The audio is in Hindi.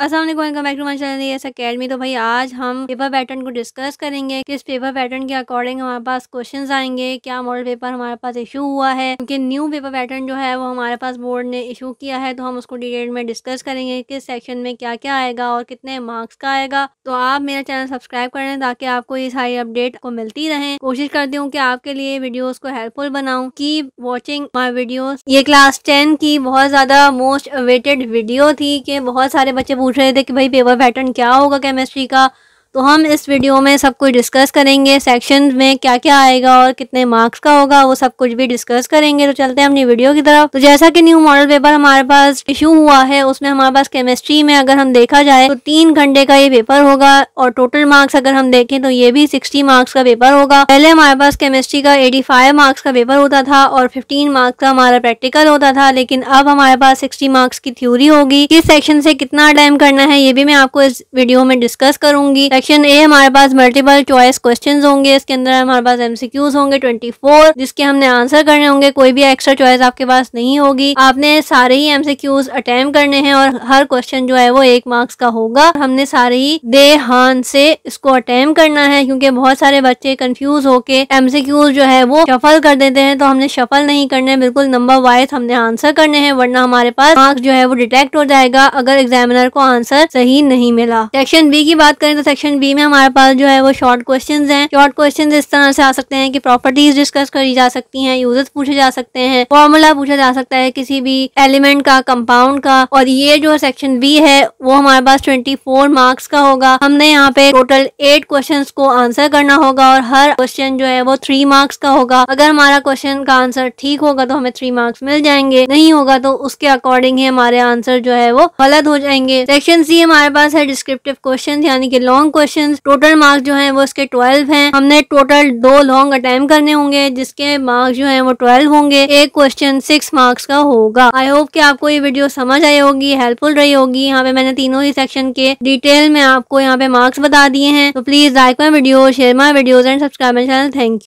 Aslam back to my channel academy तो भाई आज हम पेपर पैटर्न को डिस्कस करेंगे किस पेपर पैटर्न के अकॉर्डिंग हमारे पास क्वेश्चन आएंगे क्या मॉडल पेपर हमारे पास इशू हुआ है क्योंकि न्यू पेपर पैटर्न जो है वो हमारे पास बोर्ड ने इशू किया है तो हम उसको डिटेल में डिस्कस करेंगे किस सेक्शन में क्या क्या आएगा और कितने मार्क्स का आएगा तो आप मेरा चैनल सब्सक्राइब करें ताकि आपको ये सारी अपडेट को मिलती रहे कोशिश करती हूँ की आपके लिए वीडियोज को हेल्पफुल बनाऊँ की वॉचिंग माई वीडियो ये क्लास टेन की बहुत ज्यादा मोस्ट अवेटेड वीडियो थी कि बहुत सारे बच्चे पूछ रहे थे कि भाई पेपर पैटर्न क्या होगा केमिस्ट्री का तो हम इस वीडियो में सब कुछ डिस्कस करेंगे सेक्शन में क्या क्या आएगा और कितने मार्क्स का होगा वो सब कुछ भी डिस्कस करेंगे तो चलते हैं अपनी वीडियो की तरफ तो जैसा कि न्यू मॉडल पेपर हमारे पास इशू हुआ है उसमें हमारे पास केमिस्ट्री में अगर हम देखा जाए तो तीन घंटे का ये पेपर होगा और टोटल मार्क्स अगर हम देखें तो ये भी सिक्सटी मार्क्स का पेपर होगा पहले हमारे पास केमिस्ट्री का एटी फाइव मार्क्स का पेपर होता था और फिफ्टीन मार्क्स का हमारा प्रैक्टिकल होता था लेकिन अब हमारे पास सिक्सटी मार्क्स की थ्योरी होगी किस सेक्शन से कितना अटैम्प करना है ये भी मैं आपको इस वीडियो में डिस्कस करूंगी सेक्शन ए हमारे पास मल्टीपल चॉइस क्वेश्चन होंगे इसके अंदर हमारे पास एमसीक्यूज होंगे 24 जिसके हमने आंसर करने होंगे कोई भी एक्स्ट्रा चॉइस आपके पास नहीं होगी आपने सारे ही एमसीक्यूज अटेम्प करने हैं और हर क्वेश्चन जो है वो एक मार्क्स का होगा हमने सारे ही दे हान से इसको अटेम्प करना है क्योंकि बहुत सारे बच्चे कंफ्यूज होके एमसीक्यूज जो है वो शफल कर देते हैं तो हमने शफल नहीं करने बिल्कुल नंबर वाइज हमने आंसर करने हैं वरना हमारे पास मार्क्स जो है वो डिटेक्ट हो जाएगा अगर एग्जामिनर को आंसर सही नहीं मिला सेक्शन बी की बात करें तो सेक्शन सेक्शन बी में हमारे पास जो है वो शॉर्ट क्वेश्चन है शॉर्ट क्वेश्चन इस तरह से आ सकते हैं कि प्रॉपर्टीज डिस्कस करी जा सकती है यूजर्स पूछे जा सकते हैं फॉर्मूला पूछा जा सकता है किसी भी एलिमेंट का कंपाउंड का और ये जो सेक्शन बी है वो हमारे पास ट्वेंटी फोर मार्क्स का होगा हमने यहाँ पे टोटल एट क्वेश्चन को आंसर करना होगा और हर क्वेश्चन जो है वो थ्री मार्क्स का होगा अगर हमारा क्वेश्चन का आंसर ठीक होगा तो हमें थ्री मार्क्स मिल जाएंगे नहीं होगा तो उसके अकॉर्डिंग ही हमारे आंसर जो है वो गलत हो जाएंगे सेक्शन सी हमारे पास है डिस्क्रिप्टिव क्वेश्चन यानी कि लॉन्ग क्वेश्चन टोटल मार्क्स जो है वो इसके ट्वेल्व है हमने टोटल दो लॉन्ग अटेम्प करने होंगे जिसके मार्क्स जो है वो ट्वेल्व होंगे एक क्वेश्चन सिक्स मार्क्स का होगा आई होप की आपको ये वीडियो समझ आई होगी हेल्पफुल रही होगी यहाँ पे मैंने तीनों ही सेक्शन के डिटेल में आपको यहाँ पे मार्क्स बता दिए हैं तो please like my video share my videos and subscribe my channel thank you